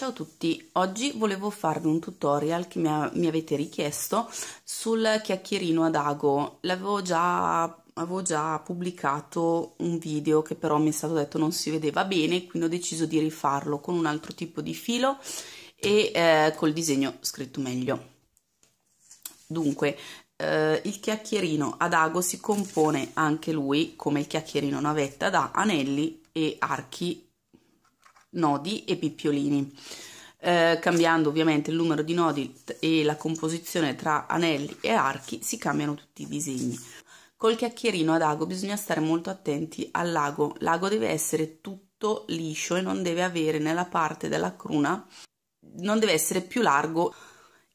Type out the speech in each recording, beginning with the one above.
Ciao a tutti, oggi volevo farvi un tutorial che mi, ha, mi avete richiesto sul chiacchierino ad ago. L'avevo già, avevo già pubblicato un video che però mi è stato detto non si vedeva bene, quindi ho deciso di rifarlo con un altro tipo di filo e eh, col disegno scritto meglio. Dunque, eh, il chiacchierino ad ago si compone anche lui, come il chiacchierino navetta, da anelli e archi nodi e pippiolini, eh, cambiando ovviamente il numero di nodi e la composizione tra anelli e archi si cambiano tutti i disegni. Col chiacchierino ad ago bisogna stare molto attenti al lago, l'ago deve essere tutto liscio e non deve avere nella parte della cruna, non deve essere più largo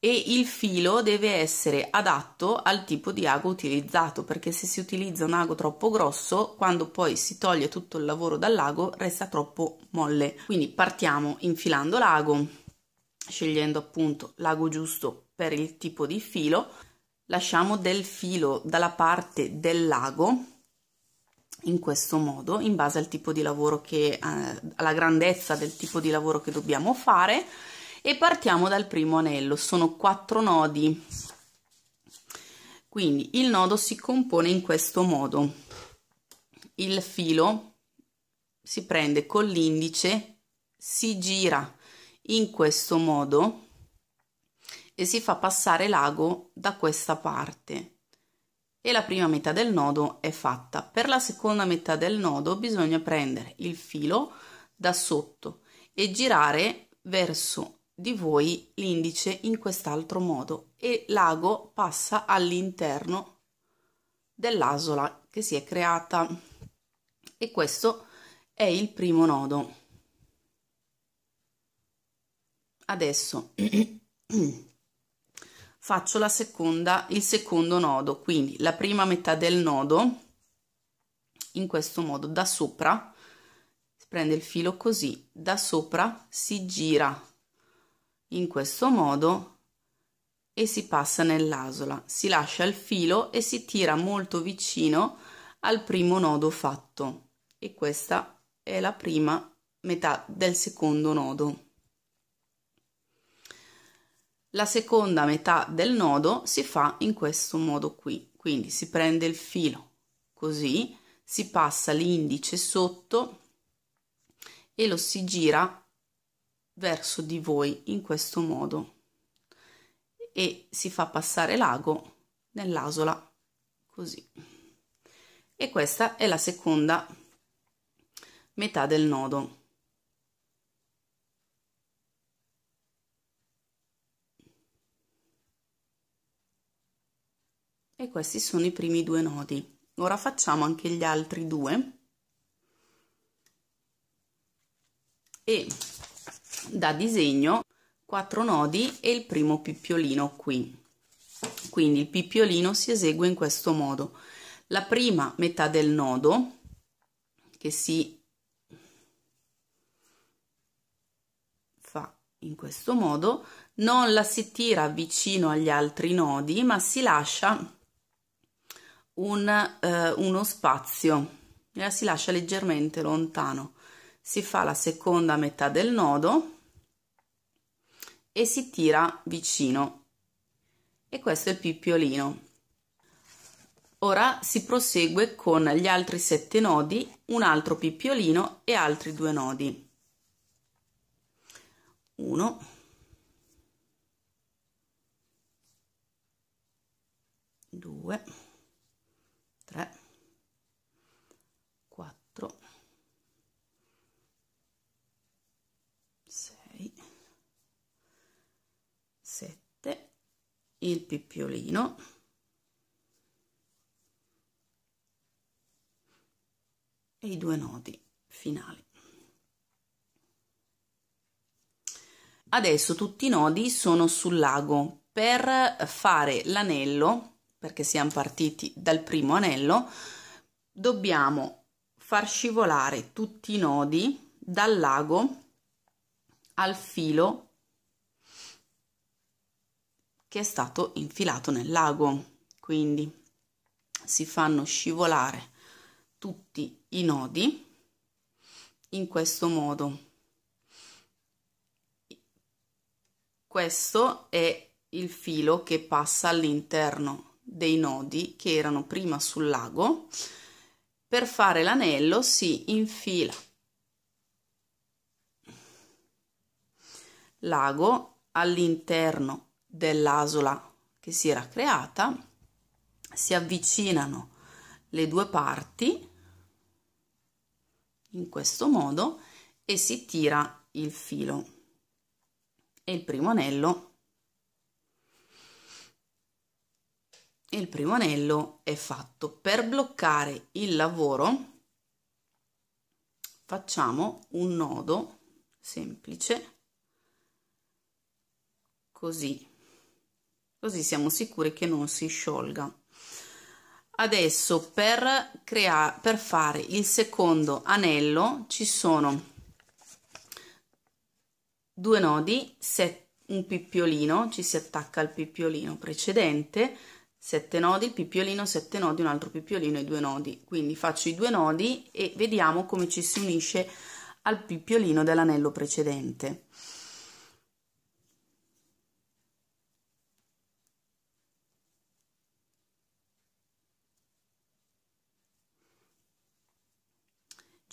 e il filo deve essere adatto al tipo di ago utilizzato perché se si utilizza un ago troppo grosso quando poi si toglie tutto il lavoro dall'ago resta troppo molle quindi partiamo infilando l'ago scegliendo appunto l'ago giusto per il tipo di filo lasciamo del filo dalla parte dell'ago in questo modo in base al tipo di lavoro che eh, alla grandezza del tipo di lavoro che dobbiamo fare e partiamo dal primo anello sono quattro nodi quindi il nodo si compone in questo modo il filo si prende con l'indice si gira in questo modo e si fa passare l'ago da questa parte e la prima metà del nodo è fatta per la seconda metà del nodo bisogna prendere il filo da sotto e girare verso di voi l'indice in quest'altro modo e l'ago passa all'interno dell'asola che si è creata e questo è il primo nodo. Adesso faccio la seconda, il secondo nodo, quindi la prima metà del nodo in questo modo da sopra, si prende il filo così, da sopra si gira in questo modo e si passa nell'asola si lascia il filo e si tira molto vicino al primo nodo fatto e questa è la prima metà del secondo nodo la seconda metà del nodo si fa in questo modo qui quindi si prende il filo così si passa l'indice sotto e lo si gira verso di voi in questo modo e si fa passare l'ago nell'asola così e questa è la seconda metà del nodo e questi sono i primi due nodi ora facciamo anche gli altri due e da disegno quattro nodi e il primo pippiolino qui. Quindi il pippiolino si esegue in questo modo. La prima metà del nodo che si fa in questo modo non la si tira vicino agli altri nodi ma si lascia un, eh, uno spazio la si lascia leggermente lontano si fa la seconda metà del nodo e si tira vicino. E questo è il pippiolino. Ora si prosegue con gli altri sette nodi, un altro pippiolino e altri due nodi. 1 2 il pippiolino e i due nodi finali. Adesso tutti i nodi sono sul lago per fare l'anello, perché siamo partiti dal primo anello, dobbiamo far scivolare tutti i nodi dal lago al filo che è stato infilato nel lago. Quindi si fanno scivolare tutti i nodi in questo modo. Questo è il filo che passa all'interno dei nodi che erano prima sul lago. Per fare l'anello si infila lago all'interno dell'asola che si era creata, si avvicinano le due parti in questo modo e si tira il filo e il primo anello il primo anello è fatto per bloccare il lavoro facciamo un nodo semplice così così siamo sicuri che non si sciolga adesso per creare per fare il secondo anello ci sono due nodi set, un pippiolino ci si attacca al pippiolino precedente 7 nodi, il pippiolino, 7 nodi, un altro pippiolino e due nodi. Quindi faccio i due nodi e vediamo come ci si unisce al pippiolino dell'anello precedente.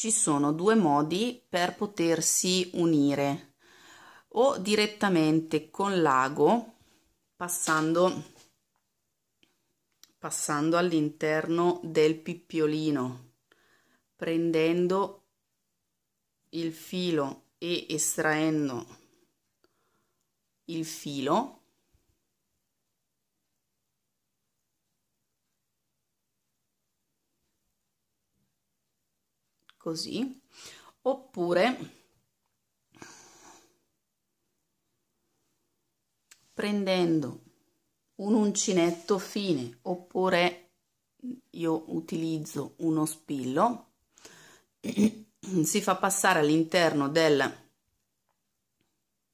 ci sono due modi per potersi unire o direttamente con l'ago passando, passando all'interno del pippiolino prendendo il filo e estraendo il filo così, oppure prendendo un uncinetto fine oppure io utilizzo uno spillo si fa passare all'interno del,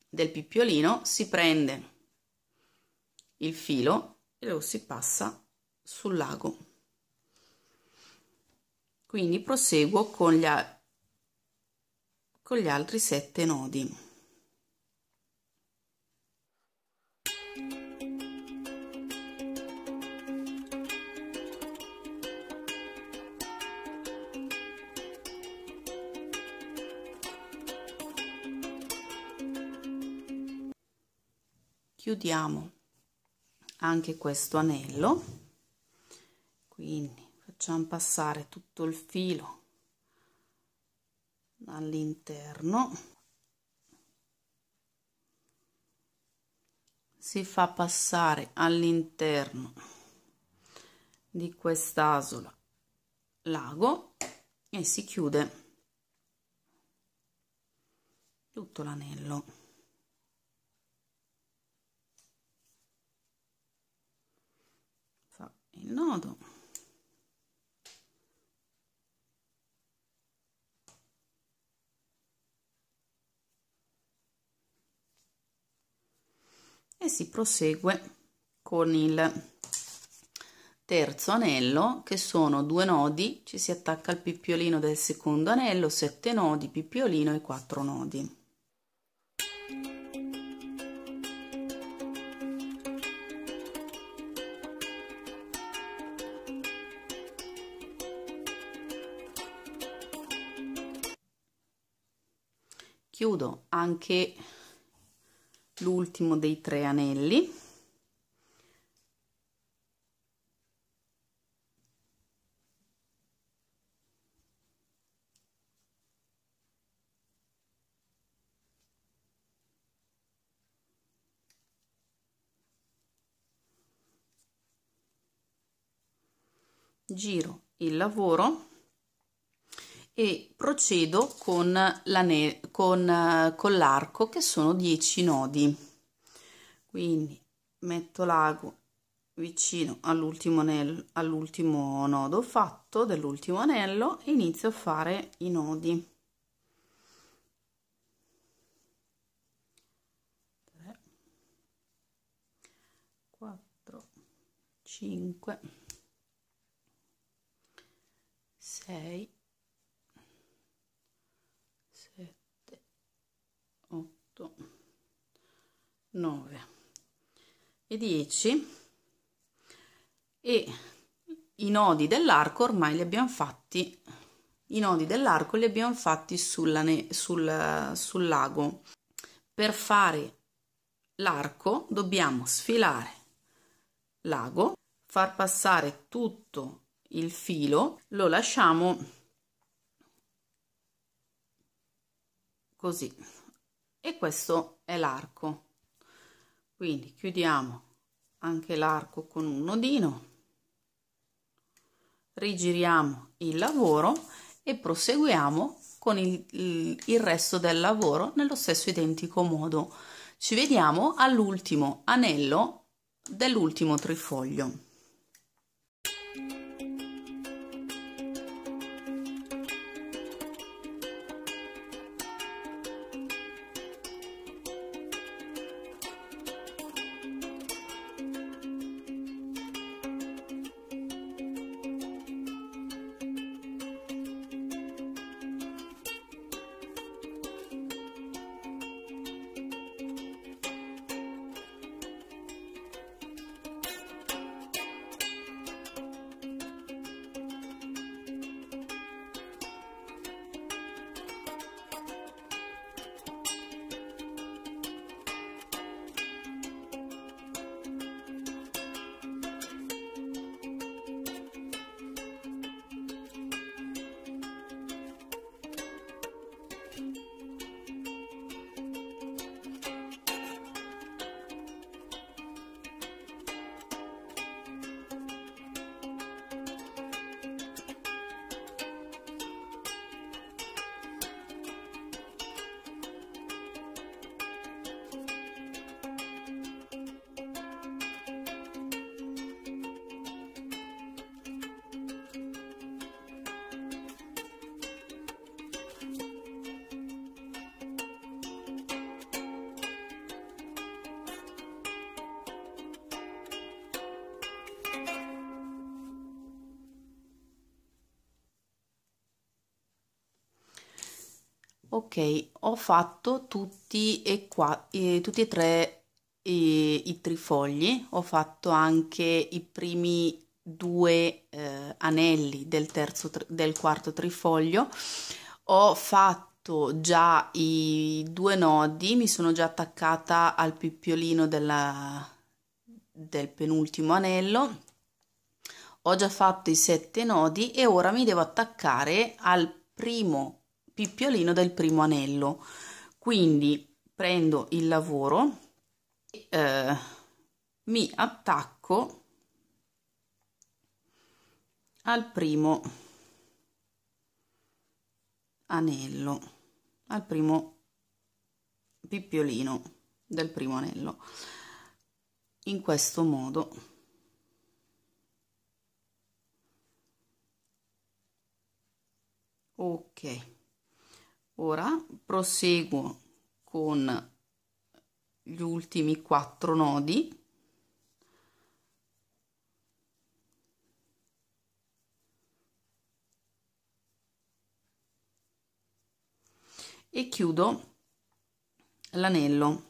del pippiolino si prende il filo e lo si passa sul lago quindi proseguo con gli, con gli altri sette nodi chiudiamo anche questo anello quindi facciamo passare tutto il filo all'interno si fa passare all'interno di quest'asola lago e si chiude tutto l'anello fa il nodo e si prosegue con il terzo anello che sono due nodi ci si attacca al pippiolino del secondo anello sette nodi pippiolino e quattro nodi chiudo anche l'ultimo dei tre anelli giro il lavoro e procedo con l'arco con, con che sono 10 nodi quindi metto l'ago vicino all'ultimo anello all'ultimo nodo fatto dell'ultimo anello e inizio a fare i nodi 3 4 5 6 8 9 e 10 e i nodi dell'arco ormai li abbiamo fatti i nodi dell'arco li abbiamo fatti sulla, sul, sul lago per fare l'arco dobbiamo sfilare lago far passare tutto il filo lo lasciamo così e questo è l'arco quindi chiudiamo anche l'arco con un nodino rigiriamo il lavoro e proseguiamo con il, il, il resto del lavoro nello stesso identico modo ci vediamo all'ultimo anello dell'ultimo trifoglio ok ho fatto tutti e, qua, eh, tutti e tre eh, i trifogli ho fatto anche i primi due eh, anelli del terzo del quarto trifoglio ho fatto già i due nodi mi sono già attaccata al pippiolino della, del penultimo anello ho già fatto i sette nodi e ora mi devo attaccare al primo pippiolino del primo anello quindi prendo il lavoro eh, mi attacco al primo anello al primo pippiolino del primo anello in questo modo ok ora proseguo con gli ultimi quattro nodi e chiudo l'anello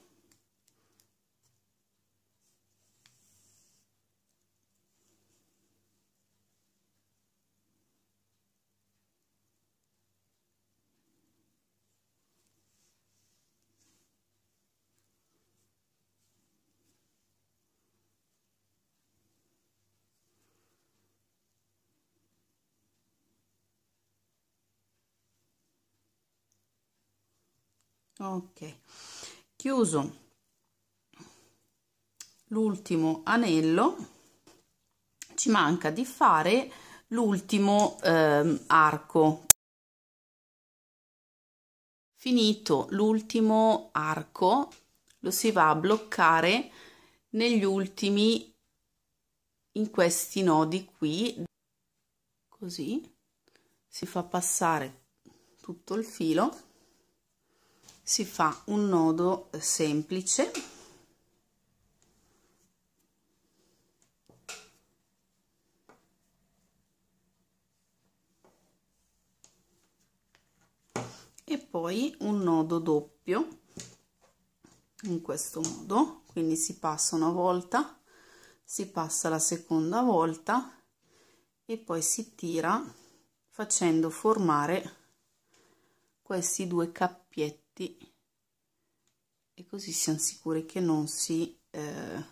ok chiuso l'ultimo anello ci manca di fare l'ultimo ehm, arco finito l'ultimo arco lo si va a bloccare negli ultimi in questi nodi qui così si fa passare tutto il filo si fa un nodo semplice e poi un nodo doppio in questo modo quindi si passa una volta si passa la seconda volta e poi si tira facendo formare questi due cappietti tutti e così siamo sicuri che non si, eh,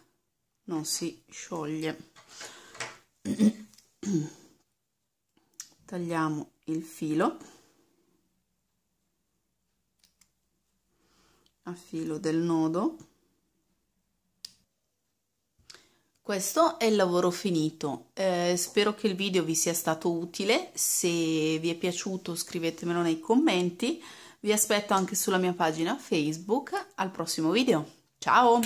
non si scioglie tagliamo il filo a filo del nodo questo è il lavoro finito eh, spero che il video vi sia stato utile se vi è piaciuto scrivetemelo nei commenti vi aspetto anche sulla mia pagina Facebook. Al prossimo video. Ciao!